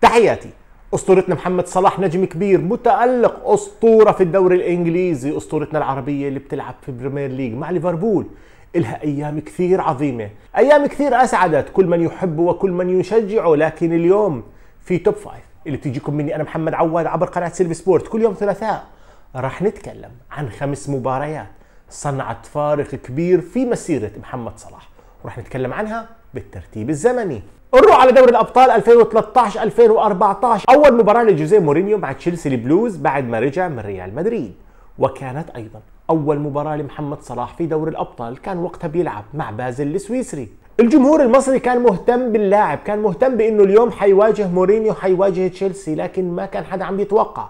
تحياتي اسطورتنا محمد صلاح نجم كبير متالق اسطوره في الدوري الانجليزي اسطورتنا العربيه اللي بتلعب في بريمير ليج مع ليفربول إلها أيام كثير عظيمة أيام كثير أسعدت كل من يحب وكل من يشجعه لكن اليوم في توب فايف اللي بتجيكم مني أنا محمد عواد عبر قناة سيلفي سبورت كل يوم ثلاثاء راح نتكلم عن خمس مباريات صنعت فارق كبير في مسيرة محمد صلاح وراح نتكلم عنها بالترتيب الزمني نروح على دوري الابطال 2013 2014 اول مباراه لجوزيه مورينيو مع تشيلسي البلوز بعد ما رجع من ريال مدريد وكانت ايضا اول مباراه لمحمد صلاح في دوري الابطال كان وقتها بيلعب مع بازل السويسري الجمهور المصري كان مهتم باللاعب كان مهتم بانه اليوم حيواجه مورينيو حيواجه تشيلسي لكن ما كان حدا عم يتوقع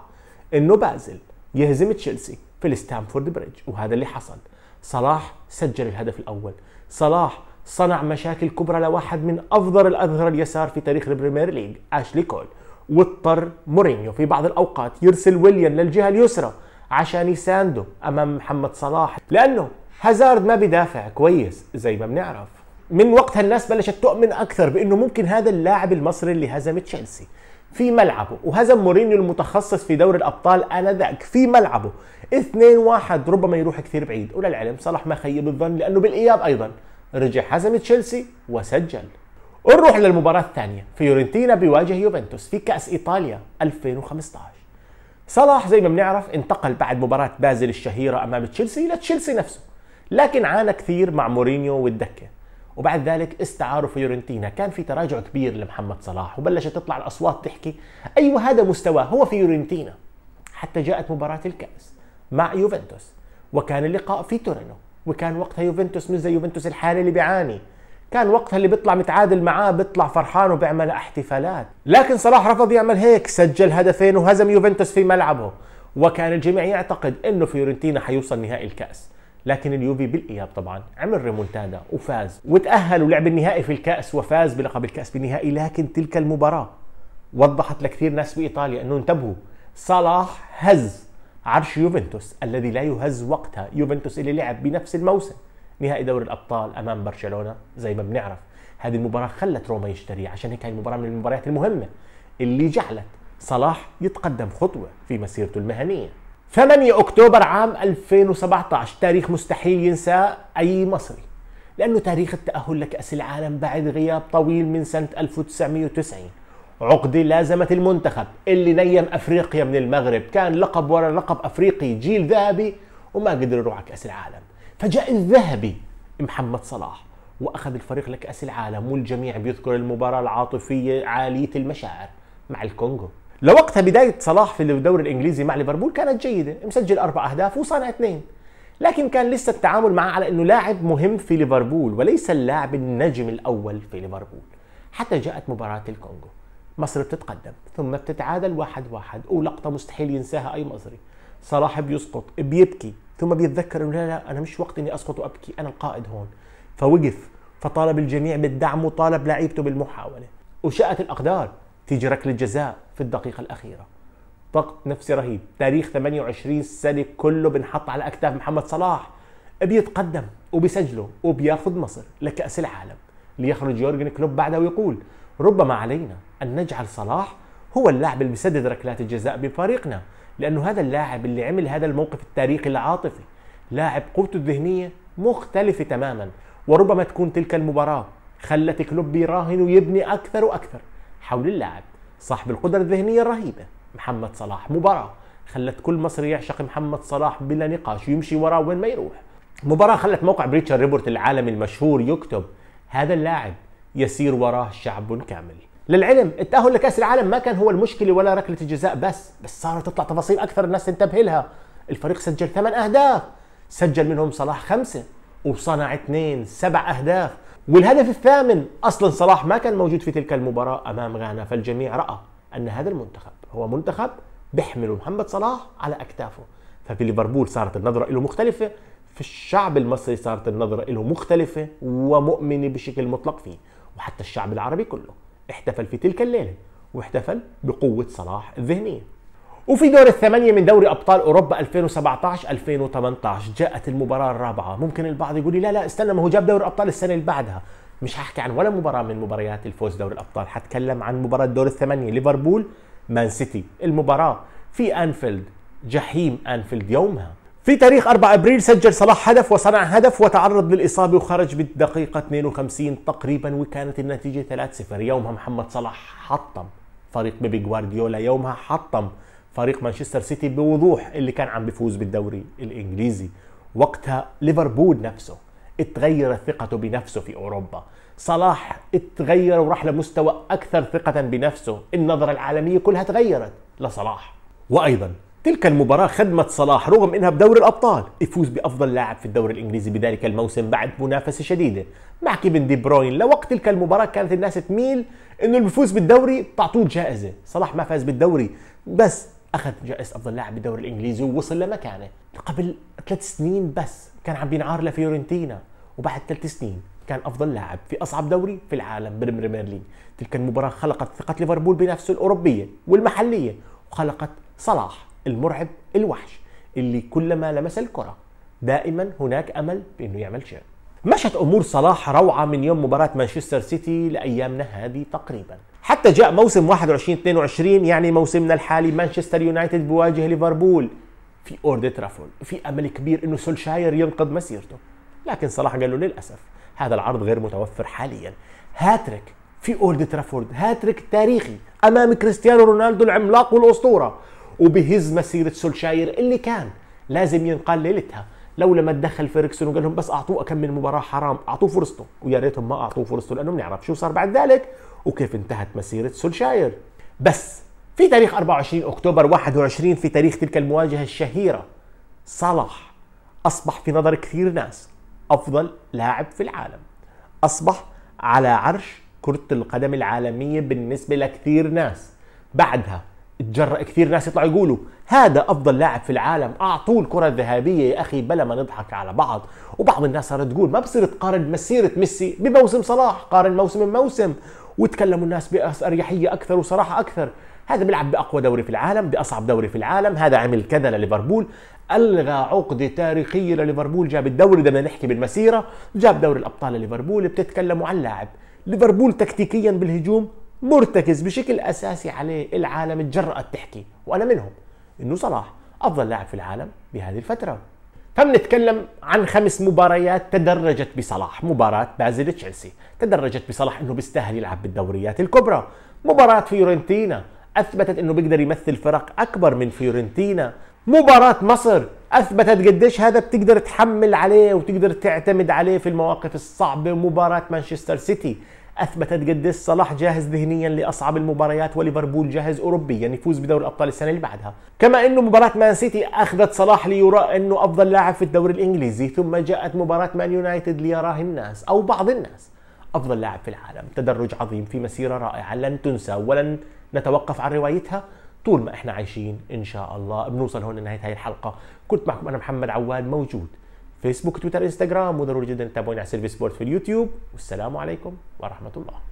انه بازل يهزم تشيلسي في الستانفورد بريدج وهذا اللي حصل صلاح سجل الهدف الاول صلاح صنع مشاكل كبرى لواحد من افضل الاظهر اليسار في تاريخ البريمير ليج اشلي كول واضطر مورينيو في بعض الاوقات يرسل ويليان للجهه اليسرى عشان يسانده امام محمد صلاح لانه هازارد ما بدافع كويس زي ما بنعرف من وقتها الناس بلشت تؤمن اكثر بانه ممكن هذا اللاعب المصري اللي هزم تشيلسي في ملعبه وهزم مورينيو المتخصص في دوري الابطال انذاك في ملعبه 2-1 ربما يروح كثير بعيد وللعلم صلاح ما خيب الظن لانه بالاياب ايضا رجع حزم تشيلسي وسجل نروح للمباراة الثانية فيورنتينا بيواجه يوفنتوس في كأس إيطاليا 2015 صلاح زي ما بنعرف انتقل بعد مباراة بازل الشهيرة أمام تشيلسي لتشيلسي نفسه لكن عانى كثير مع مورينيو والدكة وبعد ذلك استعاروا فيورنتينا كان في تراجع كبير لمحمد صلاح وبلشت تطلع الأصوات تحكي أيوة هذا مستواه هو فيورنتينا حتى جاءت مباراة الكأس مع يوفنتوس وكان اللقاء في تورينو وكان وقتها يوفنتوس مش زي يوفنتوس الحالي اللي بيعاني كان وقتها اللي بيطلع متعادل معاه بيطلع فرحان وبيعمل احتفالات لكن صلاح رفض يعمل هيك سجل هدفين وهزم يوفنتوس في ملعبه وكان الجميع يعتقد انه فيورنتينا حيوصل نهائي الكاس لكن اليوفي بالاياب طبعا عمل ريمونتادا وفاز وتاهل ولعب النهائي في الكاس وفاز بلقب الكاس بالنهائي لكن تلك المباراه وضحت لكثير ناس بايطاليا انه انتبهوا صلاح هز عرش يوفنتوس الذي لا يهز وقتها يوفنتوس اللي لعب بنفس الموسم نهائي دوري الابطال امام برشلونه زي ما بنعرف هذه المباراه خلت روما يشتري عشان هيك هاي المباراه من المباريات المهمه اللي جعلت صلاح يتقدم خطوه في مسيرته المهنيه 8 اكتوبر عام 2017 تاريخ مستحيل ينساه اي مصري لانه تاريخ التاهل لكاس العالم بعد غياب طويل من سنه 1990 عقدة لازمت المنتخب اللي نيم أفريقيا من المغرب كان لقب ورا لقب أفريقي جيل ذهبي وما قدر يروح على كأس العالم فجاء الذهبي محمد صلاح وأخذ الفريق لكأس العالم والجميع بيذكر المباراة العاطفية عالية المشاعر مع الكونغو لوقتها بداية صلاح في الدوري الإنجليزي مع ليفربول كانت جيدة مسجل أربع أهداف وصانع اثنين لكن كان لسه التعامل معه على أنه لاعب مهم في ليفربول وليس اللاعب النجم الأول في ليفربول حتى جاءت مباراة الكونغو مصر بتتقدم ثم بتتعادل واحد واحد ولقطة مستحيل ينساها أي مصري صلاح بيسقط بيبكي ثم بيتذكر انه لا لا انا مش وقت اني اسقط وابكي انا القائد هون فوقف فطالب الجميع بالدعم وطالب لعيبته بالمحاوله وشاءت الاقدار تيجي ركله جزاء في الدقيقه الاخيره ضغط نفسي رهيب تاريخ 28 سنه كله بنحط على اكتاف محمد صلاح بيتقدم وبيسجله وبياخذ مصر لكاس العالم ليخرج يورجن كلوب بعدها ويقول ربما علينا أن نجعل صلاح هو اللاعب اللي بيسدد ركلات الجزاء بفريقنا لأنه هذا اللاعب اللي عمل هذا الموقف التاريخي العاطفي لاعب قوته الذهنية مختلفة تماما وربما تكون تلك المباراة خلت كلوب يراهن ويبني أكثر وأكثر حول اللاعب صاحب القدرة الذهنية الرهيبة محمد صلاح مباراة خلت كل مصري يعشق محمد صلاح بلا نقاش ويمشي وراه وين ما يروح مباراة خلت موقع بريتشر ريبورت العالمي المشهور يكتب هذا اللاعب يسير وراه شعب كامل للعلم التأهل لكأس العالم ما كان هو المشكلة ولا ركلة الجزاء بس بس صارت تطلع تفاصيل أكثر الناس تنتبه لها الفريق سجل ثمان أهداف سجل منهم صلاح خمسة وصنع اثنين سبع أهداف والهدف الثامن أصلا صلاح ما كان موجود في تلك المباراة أمام غانا فالجميع رأى أن هذا المنتخب هو منتخب بيحمل محمد صلاح على أكتافه ففي ليفربول صارت النظرة له مختلفة في الشعب المصري صارت النظرة له مختلفة ومؤمنة بشكل مطلق فيه وحتى الشعب العربي كله احتفل في تلك الليلة واحتفل بقوة صلاح الذهنية وفي دور الثمانية من دوري أبطال أوروبا 2017-2018 جاءت المباراة الرابعة ممكن البعض يقول لي لا لا استنى ما هو جاب دوري أبطال السنة اللي بعدها مش هحكي عن ولا مباراة من مباريات الفوز دوري الأبطال هتكلم عن مباراة دور الثمانية ليفربول مان سيتي المباراة في أنفيلد جحيم أنفيلد يومها في تاريخ 4 ابريل سجل صلاح هدف وصنع هدف وتعرض للاصابه وخرج بالدقيقه 52 تقريبا وكانت النتيجه 3-0 يومها محمد صلاح حطم فريق بيبي جوارديولا يومها حطم فريق مانشستر سيتي بوضوح اللي كان عم بيفوز بالدوري الانجليزي وقتها ليفربول نفسه اتغير ثقته بنفسه في اوروبا صلاح اتغير وراح لمستوى اكثر ثقه بنفسه النظره العالميه كلها تغيرت لصلاح وايضا تلك المباراة خدمت صلاح رغم انها بدور الابطال يفوز بافضل لاعب في الدوري الانجليزي بذلك الموسم بعد منافسة شديدة مع كيفن دي بروين لوقت تلك المباراة كانت الناس تميل انه اللي بيفوز بالدوري بتعطوه جائزة صلاح ما فاز بالدوري بس اخذ جائزة افضل لاعب بالدوري الانجليزي ووصل لمكانه قبل ثلاث سنين بس كان عم بينعار لفيورنتينا وبعد ثلاث سنين كان افضل لاعب في اصعب دوري في العالم بالبريمير ليج تلك المباراة خلقت ثقة ليفربول بنفسه الاوروبية والمحلية وخلقت صلاح المرعب الوحش اللي كلما لمس الكرة دائما هناك أمل بأنه يعمل شيء مشت أمور صلاح روعة من يوم مباراة مانشستر سيتي لأيامنا هذه تقريبا حتى جاء موسم 21-22 يعني موسمنا الحالي مانشستر يونايتد بواجه ليفربول في أورد ترافول في أمل كبير أنه سولشاير ينقذ مسيرته لكن صلاح قال له للأسف هذا العرض غير متوفر حاليا هاتريك في اولد ترافورد هاتريك تاريخي امام كريستيانو رونالدو العملاق والاسطوره وبهز مسيره سولشاير اللي كان لازم ينقال ليلتها لولا ما تدخل فيركسون وقال لهم بس اعطوه كم من مباراه حرام اعطوه فرصته ويا ريتهم ما اعطوه فرصته لانه بنعرف شو صار بعد ذلك وكيف انتهت مسيره سولشاير بس في تاريخ 24 اكتوبر 21 في تاريخ تلك المواجهه الشهيره صلاح اصبح في نظر كثير ناس افضل لاعب في العالم اصبح على عرش كره القدم العالميه بالنسبه لكثير ناس بعدها تجرأ كثير ناس يطلعوا يقولوا هذا افضل لاعب في العالم اعطوه الكره الذهبيه يا اخي بلا ما نضحك على بعض وبعض الناس صارت تقول ما بصير تقارن مسيره ميسي بموسم صلاح قارن موسم بموسم وتكلموا الناس باريحيه اكثر وصراحه اكثر هذا بيلعب باقوى دوري في العالم باصعب دوري في العالم هذا عمل كذا لليفربول الغى عقده تاريخيه لليفربول جاب الدوري بدنا نحكي بالمسيره جاب دوري الابطال لليفربول بتتكلموا عن لاعب ليفربول تكتيكيا بالهجوم مرتكز بشكل اساسي عليه العالم تجرأت تحكي وانا منهم انه صلاح افضل لاعب في العالم بهذه الفتره فبنتكلم عن خمس مباريات تدرجت بصلاح مباراة بازل تشيلسي تدرجت بصلاح انه بيستاهل يلعب بالدوريات الكبرى مباراة فيورنتينا اثبتت انه بيقدر يمثل فرق اكبر من فيورنتينا مباراة مصر اثبتت قديش هذا بتقدر تحمل عليه وتقدر تعتمد عليه في المواقف الصعبة مباراة مانشستر سيتي اثبتت قديش صلاح جاهز ذهنيا لاصعب المباريات وليفربول جاهز اوروبيا يفوز بدوري الابطال السنه اللي بعدها كما انه مباراه مان سيتي اخذت صلاح ليرى انه افضل لاعب في الدوري الانجليزي ثم جاءت مباراه مان يونايتد ليراه الناس او بعض الناس افضل لاعب في العالم تدرج عظيم في مسيره رائعه لن تنسى ولن نتوقف عن روايتها طول ما احنا عايشين ان شاء الله بنوصل هون لنهايه هاي الحلقه كنت معكم انا محمد عواد موجود فيسبوك تويتر انستغرام وضروري جدا تتابعونا على سيرفيس بورد في اليوتيوب والسلام عليكم ورحمه الله